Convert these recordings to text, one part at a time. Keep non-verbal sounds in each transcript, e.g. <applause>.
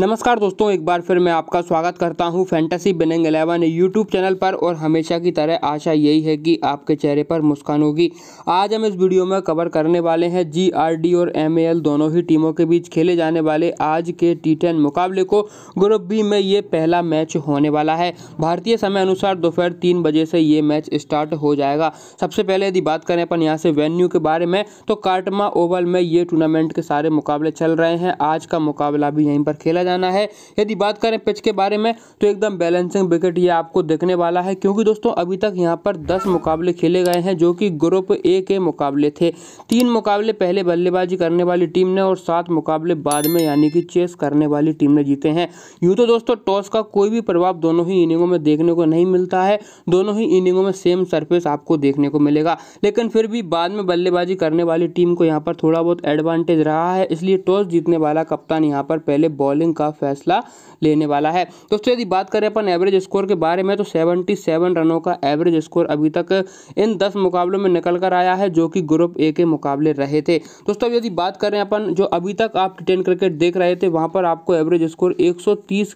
नमस्कार दोस्तों एक बार फिर मैं आपका स्वागत करता हूं fantasy winning eleven YouTube channel पर और हमेशा की तरह आशा यही है कि आपके चेहरे पर मुस्कान होगी आज हम इस वीडियो में कवर करने वाले हैं जीआरडी और एमएएल दोनों ही टीमों के बीच खेले जाने वाले आज के टी मुकाबले को ग्रुप बी में ये पहला मैच होने वाला है भारतीय समय अनुसार दोपहर तीन बजे से ये मैच स्टार्ट हो जाएगा सबसे पहले यदि बात करें अपन यहाँ से वेन्यू के बारे में तो कार्टमा ओवल में ये टूर्नामेंट के सारे मुकाबले चल रहे हैं आज का मुकाबला भी यहीं पर खेला जाना है यदि बात करें पिच के बारे में तो एकदम बैलेंसिंग विकेट ये आपको देखने वाला है क्योंकि दोस्तों अभी तक यहाँ पर दस मुकाबले खेले गए हैं जो कि ग्रुप ए के मुकाबले थे तीन मुकाबले पहले बल्लेबाजी करने वाली टीम ने और सात मुकाबले बाद में यानी कि चेस करने वाली टीम ने जीते हैं यूँ तो दोस्तों टॉस का कोई भी प्रभाव दोनों ही इनिंगों में देखने को नहीं मिलता है दोनों ही इनिंगों में सेम सरफेस आपको देखने को मिलेगा लेकिन फिर भी बाद में बल्लेबाजी करने वाली टीम को यहाँ पर थोड़ा बहुत एडवांटेज रहा है इसलिए टॉस जीतने वाला कप्तान यहाँ पर पहले बॉलिंग का फैसला लेने वाला है दोस्तों यदि बात करें अपन एवरेज स्कोर के बारे में तो 77 रनों का एवरेज स्कोर अभी तक इन 10 मुकाबलों में निकल कर आया है जो कि ग्रुप ए के मुकाबले रहे थे दोस्तों यदि बात करें अपन जो अभी तक आप टेन क्रिकेट देख रहे थे वहाँ पर आपको एवरेज स्कोर एक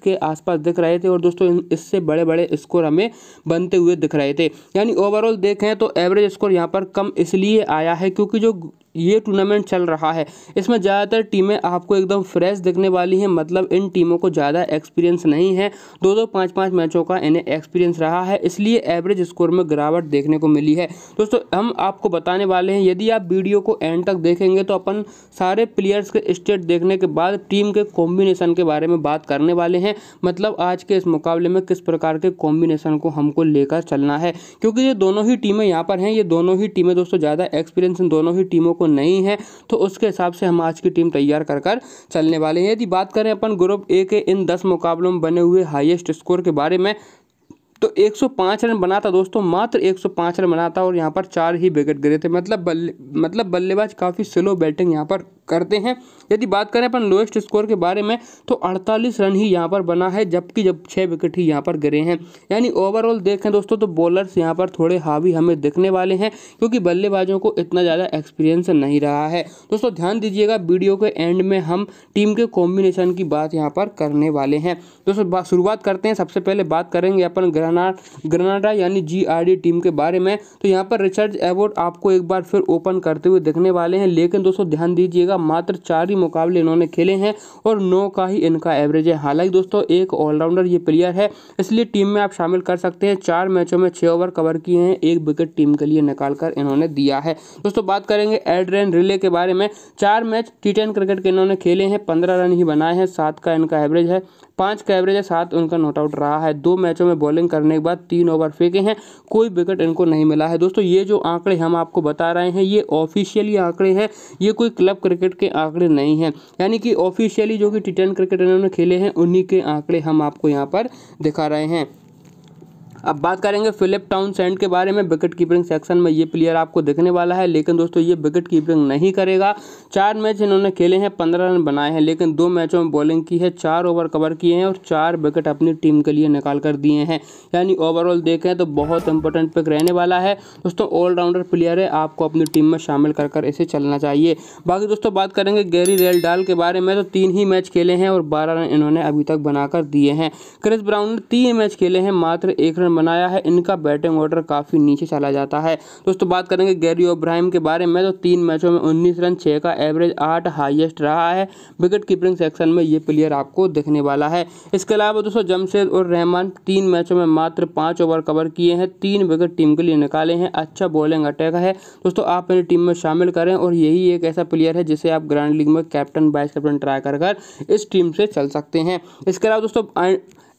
के आसपास दिख रहे थे और दोस्तों इससे बड़े बड़े स्कोर हमें बनते हुए दिख रहे थे यानी ओवरऑल देखें तो एवरेज स्कोर यहाँ पर कम इसलिए आया है क्योंकि जो ये टूर्नामेंट चल रहा है इसमें ज़्यादातर टीमें आपको एकदम फ्रेश दिखने वाली हैं मतलब इन टीमों को ज़्यादा एक्सपीरियंस नहीं है दो दो पाँच पाँच मैचों का इन्हें एक्सपीरियंस रहा है इसलिए एवरेज स्कोर में गिरावट देखने को मिली है दोस्तों हम आपको बताने वाले हैं यदि आप वीडियो को एंड तक देखेंगे तो अपन सारे प्लेयर्स के स्टेट देखने के बाद टीम के कॉम्बिनेशन के बारे में बात करने वाले हैं मतलब आज के इस मुकाबले में किस प्रकार के कॉम्बिनेशन को हमको लेकर चलना है क्योंकि ये दोनों ही टीमें यहाँ पर हैं ये दोनों ही टीमें दोस्तों ज़्यादा एक्सपीरियंस इन दोनों ही टीमों को नहीं है तो उसके हिसाब से हम आज की टीम तैयार कर कर चलने वाले हैं यदि बात करें अपन ग्रुप ए के इन दस मुकाबलों में बने हुए हाइएस्ट स्कोर के बारे में तो 105 रन बनाता दोस्तों मात्र 105 रन बनाता और यहाँ पर चार ही विकेट गिरे थे मतलब बल्ले मतलब बल्लेबाज काफ़ी स्लो बैटिंग यहाँ पर करते हैं यदि बात करें अपन लोएस्ट स्कोर के बारे में तो 48 रन ही यहाँ पर बना है जबकि जब छः विकेट ही यहाँ पर गिरे हैं यानी ओवरऑल देखें दोस्तों तो बॉलर्स यहाँ पर थोड़े हावी हमें दिखने वाले हैं क्योंकि बल्लेबाजों को इतना ज़्यादा एक्सपीरियंस नहीं रहा है दोस्तों ध्यान दीजिएगा वीडियो के एंड में हम टीम के कॉम्बिनेशन की बात यहाँ पर करने वाले हैं दोस्तों शुरुआत करते हैं सबसे पहले बात करेंगे अपन ग्रना ग्रनाडा यानी जी टीम के बारे में तो यहाँ पर रिचर्ड एवोर्ड आपको एक बार फिर ओपन करते हुए दिखने वाले हैं लेकिन दोस्तों ध्यान दीजिएगा मात्र चार ही मुकाबले इन्होंने खेले हैं और नौ का ही इनका एवरेज है हालांकि दोस्तों एक ऑलराउंडर ये प्लेयर है इसलिए टीम में आप शामिल कर सकते हैं चार मैचों में छः ओवर कवर किए हैं एक विकेट टीम के लिए निकाल कर इन्होंने दिया है दोस्तों बात करेंगे एड्रेन रिले के बारे में चार मैच टी क्रिकेट के इन्होंने खेले हैं पंद्रह रन ही बनाए हैं सात का इनका एवरेज है पाँच का एवरेज है सात उनका नॉट आउट रहा है दो मैचों में बॉलिंग करने के बाद तीन ओवर फेंके हैं कोई विकेट इनको नहीं मिला है दोस्तों ये जो आंकड़े हम आपको बता रहे हैं ये ऑफिशियली आंकड़े हैं ये कोई क्लब क्रिकेट के आंकड़े नहीं हैं यानी कि ऑफिशियली जो कि टी क्रिकेट इन्होंने खेले हैं उन्हीं के आंकड़े हम आपको यहाँ पर दिखा रहे हैं अब बात करेंगे फिलिप टाउन सेंट के बारे में विकेट कीपिंग सेक्शन में ये प्लेयर आपको देखने वाला है लेकिन दोस्तों ये विकेट कीपिंग नहीं करेगा चार मैच इन्होंने खेले हैं पंद्रह रन बनाए हैं लेकिन दो मैचों में बॉलिंग की है चार ओवर कवर किए हैं और चार विकेट अपनी टीम के लिए निकाल कर दिए हैं यानी ओवरऑल देखें तो बहुत इंपॉर्टेंट पिक रहने वाला है दोस्तों ऑलराउंडर प्लेयर है आपको अपनी टीम में शामिल कर कर इसे चलना चाहिए बाकी दोस्तों बात करेंगे गैरी रेल डाल के बारे में तो तीन ही मैच खेले हैं और बारह रन इन्होंने अभी तक बनाकर दिए हैं क्रिस ब्राउन ने तीन मैच खेले हैं मात्र एक रन बनाया है इनका बैटिंग ऑर्डर काफ़ी नीचे चला जाता है दोस्तों बात करेंगे गैरी ओब्राहिम के बारे में तो तीन मैचों में उन्नीस रन छः का एवरेज आठ हाइएस्ट रहा है विकेट कीपिंग सेक्शन में ये प्लेयर आपको देखने वाला है इसके अलावा दोस्तों जमशेद और रहमान तीन मैचों में मात्र पाँच ओवर कवर किए हैं तीन विकेट टीम के लिए निकाले हैं अच्छा बॉलिंग अटैक है दोस्तों आप मेरी टीम में शामिल करें और यही एक ऐसा प्लेयर है जिसे आप ग्रैंड लीग में कैप्टन वाइस कैप्टन ट्राई कर इस टीम से चल सकते हैं इसके अलावा दोस्तों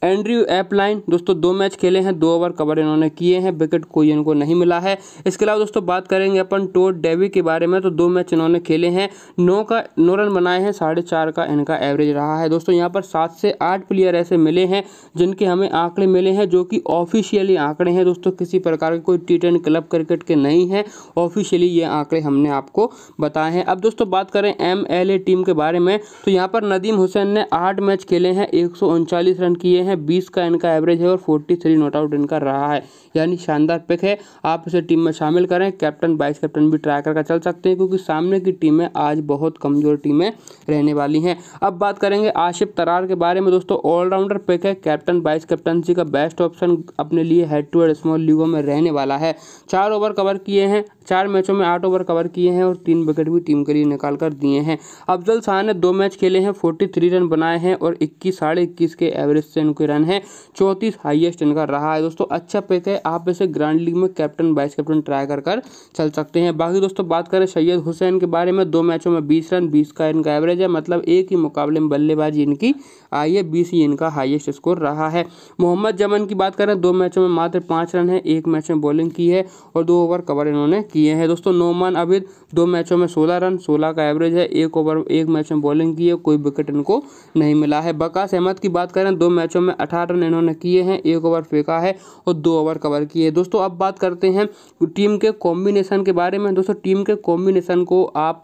एंड्रयू एपलाइन दोस्तों दो मैच खेले हैं दो ओवर कवर इन्होंने किए हैं विकेट कोई इनको नहीं मिला है इसके अलावा दोस्तों बात करेंगे अपन टोड डेवी के बारे में तो दो मैच इन्होंने खेले हैं नौ का नौ रन बनाए हैं साढ़े चार का इनका एवरेज रहा है दोस्तों यहाँ पर सात से आठ प्लेयर ऐसे मिले हैं जिनके हमें आंकड़े मिले हैं जो कि ऑफिशियली आंकड़े हैं दोस्तों किसी प्रकार के कोई टी टेन क्लब क्रिकेट के नहीं हैं ऑफिशियली ये आंकड़े हमने आपको बताए हैं अब दोस्तों बात करें एम टीम के बारे में तो यहाँ पर नदीम हुसैन ने आठ मैच खेले हैं एक रन किए हैं है बीस का इनका एवरेज है और फोर्टी थ्री नॉट आउट इनका रहा है यानी शानदार पिक है आप इसे टीम में शामिल करें कैप्टन वाइस कैप्टन भी ट्राई करके चल सकते हैं क्योंकि सामने की टीमें आज बहुत कमजोर टीमें रहने वाली हैं अब बात करेंगे आशिफ तरार के बारे में दोस्तों ऑलराउंडर पिक है कैप्टन वाइस कैप्टनसी का बेस्ट ऑप्शन अपने लिए हेड टू हेड स्मॉल लीगों में रहने वाला है चार ओवर कवर किए हैं चार मैचों में आठ ओवर कवर किए हैं और तीन विकेट भी टीम के लिए निकाल कर दिए हैं अफजल शाह ने दो मैच खेले हैं 43 रन बनाए हैं और इक्कीस साढ़े इक्कीस के एवरेज से के रन है चौंतीस हाईएस्ट इनका रहा है दोस्तों अच्छा पिक है आप इसे ग्रांड लीग में कैप्टन वाइस कैप्टन ट्राई कर कर चल सकते हैं बाकी दोस्तों बात करें सैयद हुसैन के बारे में दो मैचों में बीस रन बीस का इनका एवरेज है मतलब एक ही मुकाबले में बल्लेबाजी इनकी आई है बीस इनका हाइएस्ट स्कोर रहा है मोहम्मद जमन की बात करें दो मैचों में मात्र पाँच रन है एक मैच में बॉलिंग की है और दो ओवर कवर इन्होंने किए हैं दोस्तों नोमान अबिद दो मैचों में सोलह रन सोलह का एवरेज है एक ओवर एक मैच में बॉलिंग की है कोई विकेट इनको नहीं मिला है बकास अहमद की बात करें दो मैचों गेंदों में अठारह रन इन्होंने किए हैं एक ओवर फेंका है और दो ओवर कवर किए हैं दोस्तों अब बात करते हैं टीम के कॉम्बिनेशन के बारे में दोस्तों टीम के कॉम्बिनेशन को आप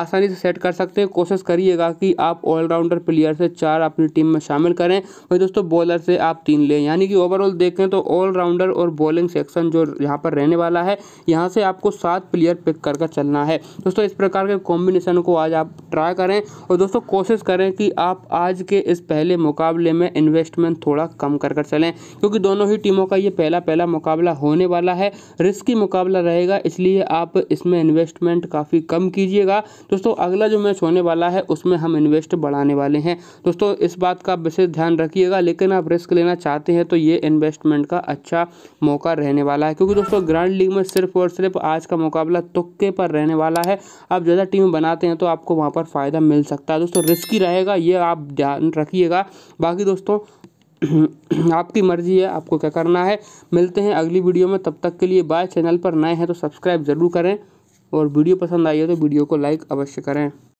आसानी से सेट कर सकते हैं कोशिश करिएगा कि आप ऑलराउंडर प्लेयर से चार अपनी टीम में शामिल करें वही दोस्तों बॉलर से आप तीन लें यानी कि ओवरऑल देखें तो ऑलराउंडर और बॉलिंग सेक्शन जो यहाँ पर रहने वाला है यहाँ से आपको सात प्लेयर पिक कर कर चलना है दोस्तों इस प्रकार के कॉम्बिनेशन को आज आप ट्राई करें और दोस्तों कोशिश करें कि आप आज के इस पहले मुकाबले में इन्वेस्ट इन्वेस्टमेंट थोड़ा कम कर कर चलें क्योंकि दोनों ही टीमों का ये पहला पहला मुकाबला होने वाला है रिस्की मुकाबला रहेगा इसलिए आप इसमें इन्वेस्टमेंट काफ़ी कम कीजिएगा दोस्तों अगला जो मैच होने वाला है उसमें हम इन्वेस्ट बढ़ाने वाले हैं दोस्तों इस बात का विशेष ध्यान रखिएगा लेकिन आप रिस्क लेना चाहते हैं तो ये इन्वेस्टमेंट का अच्छा मौका रहने वाला है क्योंकि दोस्तों ग्रांड लीग में सिर्फ और सिर्फ आज का मुकाबला तुक्के पर रहने वाला है आप ज़्यादा टीम बनाते हैं तो आपको वहाँ पर फ़ायदा मिल सकता है दोस्तों रिस्की रहेगा ये आप ध्यान रखिएगा बाकी दोस्तों <clears throat> आपकी मर्जी है आपको क्या करना है मिलते हैं अगली वीडियो में तब तक के लिए बाय चैनल पर नए हैं तो सब्सक्राइब ज़रूर करें और वीडियो पसंद आई है तो वीडियो को लाइक अवश्य करें